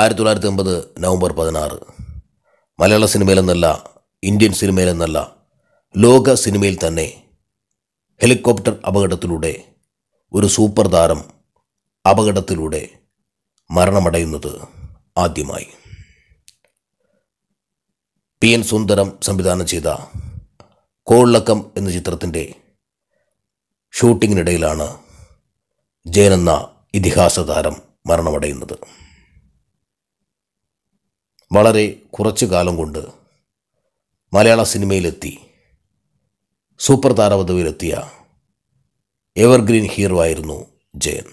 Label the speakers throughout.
Speaker 1: ആയിരത്തി തൊള്ളായിരത്തി എൺപത് നവംബർ പതിനാറ് മലയാള സിനിമയിലെന്നല്ല ഇന്ത്യൻ സിനിമയിലെന്നല്ല ലോക സിനിമയിൽ തന്നെ ഹെലികോപ്റ്റർ അപകടത്തിലൂടെ ഒരു സൂപ്പർ താരം അപകടത്തിലൂടെ മരണമടയുന്നത് ആദ്യമായി പി എൻ സുന്ദരം സംവിധാനം ചെയ്ത കോള്ളക്കം എന്ന ചിത്രത്തിൻ്റെ ഷൂട്ടിങ്ങിനിടയിലാണ് ജയനെന്ന എന്ന ഇതിഹാസ താരം മരണമടയുന്നത് വളരെ കുറച്ചു കാലം കൊണ്ട് മലയാള സിനിമയിലെത്തി സൂപ്പർ താരപദവിയിലെത്തിയ എവർഗ്രീൻ ഹീറോ ആയിരുന്നു ജയൻ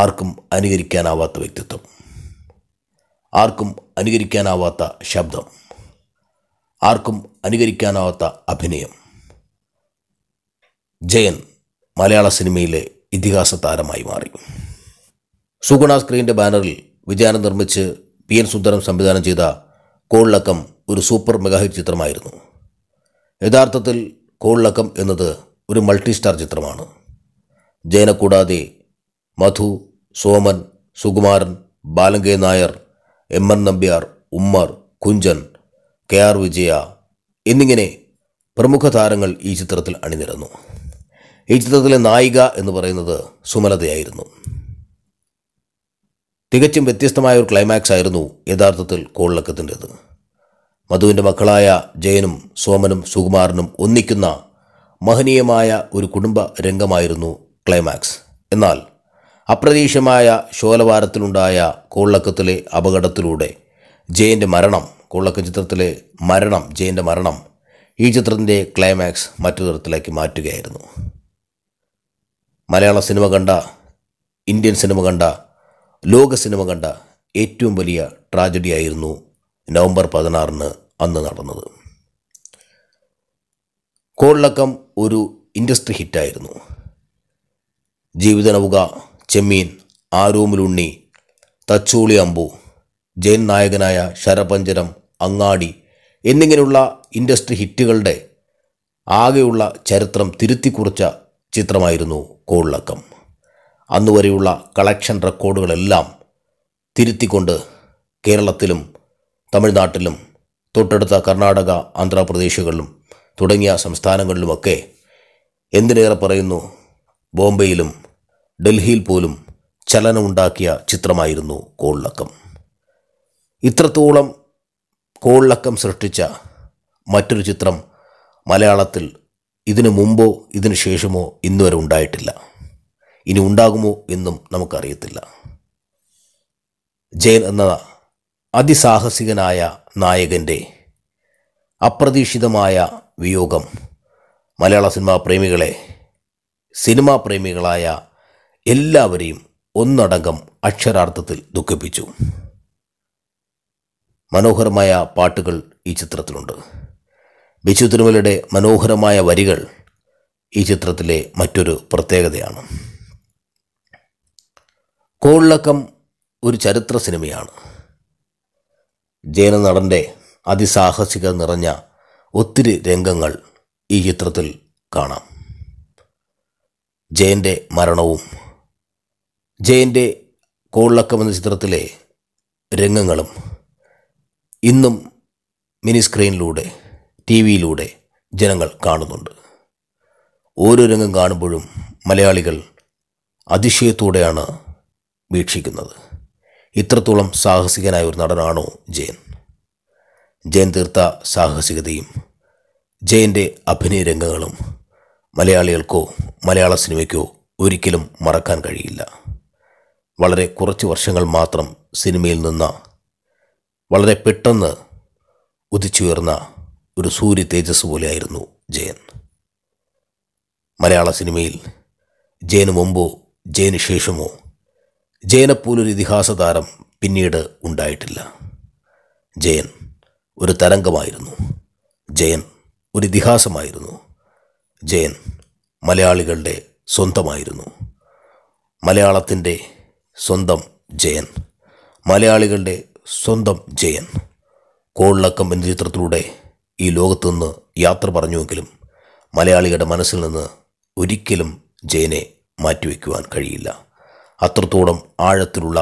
Speaker 1: ആർക്കും അനുകരിക്കാനാവാത്ത വ്യക്തിത്വം ആർക്കും അനുകരിക്കാനാവാത്ത ശബ്ദം ആർക്കും അനുകരിക്കാനാവാത്ത അഭിനയം ജയൻ മലയാള സിനിമയിലെ ഇതിഹാസ താരമായി മാറി സുഗുണ സ്ക്രീനിൻ്റെ ബാനറിൽ വിജയാനം നിർമ്മിച്ച് പി എൻ സുന്ദരം സംവിധാനം ചെയ്ത കോളക്കം ഒരു സൂപ്പർ മെഗാഹിറ്റ് ചിത്രമായിരുന്നു യഥാർത്ഥത്തിൽ കോളക്കം എന്നത് ഒരു മൾട്ടി സ്റ്റാർ ചിത്രമാണ് ജയനെ കൂടാതെ Madhu Soman Sukumaran Balan K Nair M N Nambiar Ummer Kunchan K R Vijaya എന്നിങ്ങനെ പ്രമുഖ താരങ്ങൾ ഈ ചിത്രത്തിൽ അണിനിരന്നു ഈ ചിത്രത്തിലെ നായിക എന്ന് പറയുന്നത് സുമലതയായിരുന്നു തികച്ചും വ്യത്യസ്തമായ ഒരു ക്ലൈമാക്സ് ആയിരുന്നു യഥാർത്ഥത്തിൽ കോളക്കത്തിൻ്റെത് മധുവിൻ്റെ മക്കളായ ജയനും സോമനും സുകുമാരനും ഒന്നിക്കുന്ന മഹനീയമായ ഒരു കുടുംബ രംഗമായിരുന്നു ക്ലൈമാക്സ് എന്നാൽ അപ്രതീക്ഷമായ ശോലവാരത്തിലുണ്ടായ കോളക്കത്തിലെ അപകടത്തിലൂടെ ജയൻ്റെ മരണം കോളക്കം ചിത്രത്തിലെ മരണം ജയൻ്റെ മരണം ഈ ചിത്രത്തിൻ്റെ ക്ലൈമാക്സ് മറ്റു തരത്തിലേക്ക് മാറ്റുകയായിരുന്നു മലയാള സിനിമ കണ്ട ഇന്ത്യൻ സിനിമ കണ്ട ലോക സിനിമ കണ്ട ഏറ്റവും വലിയ ആയിരുന്നു നവംബർ പതിനാറിന് അന്ന് നടന്നത് കോളക്കം ഒരു ഇൻഡസ്ട്രി ഹിറ്റായിരുന്നു ജീവിതനവുക ചെമ്മീൻ ആരോമിലുണ്ണി തച്ചോളി അമ്പു ജയൻ നായകനായ ശരപഞ്ചരം അങ്ങാടി എന്നിങ്ങനെയുള്ള ഇൻഡസ്ട്രി ഹിറ്റുകളുടെ ആകെയുള്ള ചരിത്രം തിരുത്തിക്കുറിച്ച ചിത്രമായിരുന്നു കോളക്കം അന്നുവരെയുള്ള കളക്ഷൻ റെക്കോർഡുകളെല്ലാം തിരുത്തിക്കൊണ്ട് കേരളത്തിലും തമിഴ്നാട്ടിലും തൊട്ടടുത്ത കർണാടക ആന്ധ്രാപ്രദേശുകളിലും തുടങ്ങിയ സംസ്ഥാനങ്ങളിലുമൊക്കെ എന്തിനേറെ പറയുന്നു ബോംബെയിലും ഡൽഹിയിൽ പോലും ചലനമുണ്ടാക്കിയ ചിത്രമായിരുന്നു കോളക്കം ഇത്രത്തോളം കോളക്കം സൃഷ്ടിച്ച മറ്റൊരു ചിത്രം മലയാളത്തിൽ ഇതിനു മുമ്പോ ഇതിനു ശേഷമോ ഇന്നുവരെ ഉണ്ടായിട്ടില്ല ഇനി ഉണ്ടാകുമോ എന്നും നമുക്കറിയത്തില്ല ജയൻ എന്ന അതിസാഹസികനായ നായകൻ്റെ അപ്രതീക്ഷിതമായ വിയോഗം മലയാള സിനിമാ പ്രേമികളെ സിനിമാ പ്രേമികളായ എല്ലാവരെയും ഒന്നടങ്കം അക്ഷരാർത്ഥത്തിൽ ദുഃഖിപ്പിച്ചു മനോഹരമായ പാട്ടുകൾ ഈ ചിത്രത്തിലുണ്ട് ബിശു തിരുമലയുടെ മനോഹരമായ വരികൾ ഈ ചിത്രത്തിലെ മറ്റൊരു പ്രത്യേകതയാണ് കോളിളക്കം ഒരു ചരിത്ര സിനിമയാണ് ജയനടൻ്റെ അതിസാഹസിക നിറഞ്ഞ ഒത്തിരി രംഗങ്ങൾ ഈ ചിത്രത്തിൽ കാണാം ജയൻ്റെ മരണവും ജയൻ്റെ കോളിളക്കം എന്ന ചിത്രത്തിലെ രംഗങ്ങളും ഇന്നും മിനി സ്ക്രീനിലൂടെ ടി വിയിലൂടെ ജനങ്ങൾ കാണുന്നുണ്ട് ഓരോ രംഗം കാണുമ്പോഴും മലയാളികൾ അതിശയത്തോടെയാണ് വീക്ഷിക്കുന്നത് ഇത്രത്തോളം സാഹസികനായ ഒരു നടനാണോ ജയൻ ജയൻ തീർത്ത സാഹസികതയും ജയൻ്റെ അഭിനയ രംഗങ്ങളും മലയാളികൾക്കോ മലയാള സിനിമയ്ക്കോ ഒരിക്കലും മറക്കാൻ കഴിയില്ല വളരെ കുറച്ച് വർഷങ്ങൾ മാത്രം സിനിമയിൽ നിന്ന വളരെ പെട്ടെന്ന് ഉദിച്ചുയർന്ന ഒരു സൂര്യ തേജസ് പോലെയായിരുന്നു ജയൻ മലയാള സിനിമയിൽ ജയന് മുമ്പോ ജയന് ശേഷമോ ജയനെപ്പോലൊരു ഇതിഹാസ താരം പിന്നീട് ഉണ്ടായിട്ടില്ല ജയൻ ഒരു തരംഗമായിരുന്നു ജയൻ ഒരു ഇതിഹാസമായിരുന്നു ജയൻ മലയാളികളുടെ സ്വന്തമായിരുന്നു മലയാളത്തിൻ്റെ സ്വന്തം ജയൻ മലയാളികളുടെ സ്വന്തം ജയൻ കോളക്കം എന്ന ചിത്രത്തിലൂടെ ഈ ലോകത്തു നിന്ന് യാത്ര പറഞ്ഞുവെങ്കിലും മലയാളികളുടെ മനസ്സിൽ നിന്ന് ഒരിക്കലും ജയനെ മാറ്റിവെക്കുവാൻ കഴിയില്ല അത്രത്തോളം ആഴത്തിലുള്ള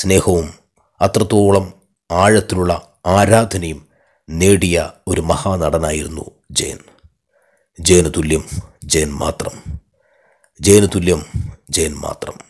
Speaker 1: സ്നേഹവും അത്രത്തോളം ആഴത്തിലുള്ള ആരാധനയും നേടിയ ഒരു മഹാനടനായിരുന്നു ജയൻ ജയന് തുല്യം ജയൻ മാത്രം ജയന് തുല്യം ജയൻ മാത്രം